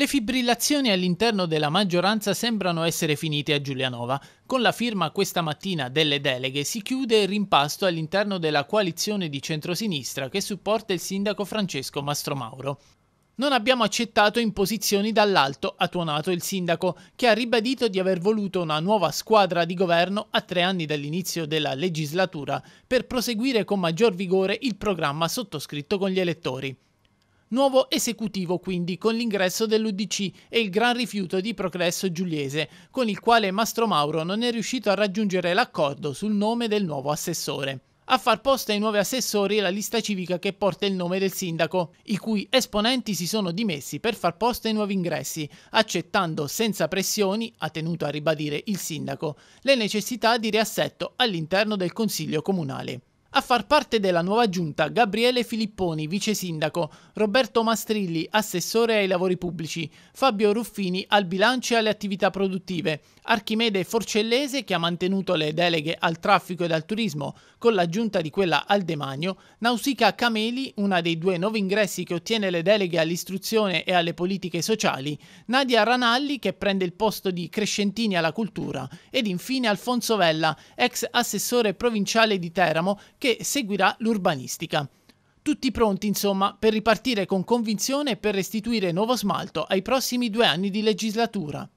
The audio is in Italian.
Le fibrillazioni all'interno della maggioranza sembrano essere finite a Giulianova. Con la firma questa mattina delle deleghe si chiude il rimpasto all'interno della coalizione di centrosinistra che supporta il sindaco Francesco Mastromauro. Non abbiamo accettato imposizioni dall'alto, ha tuonato il sindaco, che ha ribadito di aver voluto una nuova squadra di governo a tre anni dall'inizio della legislatura per proseguire con maggior vigore il programma sottoscritto con gli elettori. Nuovo esecutivo quindi con l'ingresso dell'UDC e il gran rifiuto di Progresso Giuliese, con il quale Mastro Mauro non è riuscito a raggiungere l'accordo sul nome del nuovo assessore. A far posto ai nuovi assessori è la lista civica che porta il nome del sindaco, i cui esponenti si sono dimessi per far posto ai nuovi ingressi, accettando senza pressioni, ha tenuto a ribadire il sindaco, le necessità di riassetto all'interno del Consiglio Comunale. A far parte della nuova giunta Gabriele Filipponi, vice sindaco, Roberto Mastrilli, assessore ai lavori pubblici, Fabio Ruffini al bilancio e alle attività produttive, Archimede Forcellese che ha mantenuto le deleghe al traffico e al turismo, con l'aggiunta di quella al demanio, Nausica Cameli, una dei due nuovi ingressi che ottiene le deleghe all'istruzione e alle politiche sociali, Nadia Ranalli che prende il posto di Crescentini alla cultura ed infine Alfonso Vella, ex assessore provinciale di Teramo che seguirà l'urbanistica. Tutti pronti, insomma, per ripartire con convinzione e per restituire nuovo smalto ai prossimi due anni di legislatura.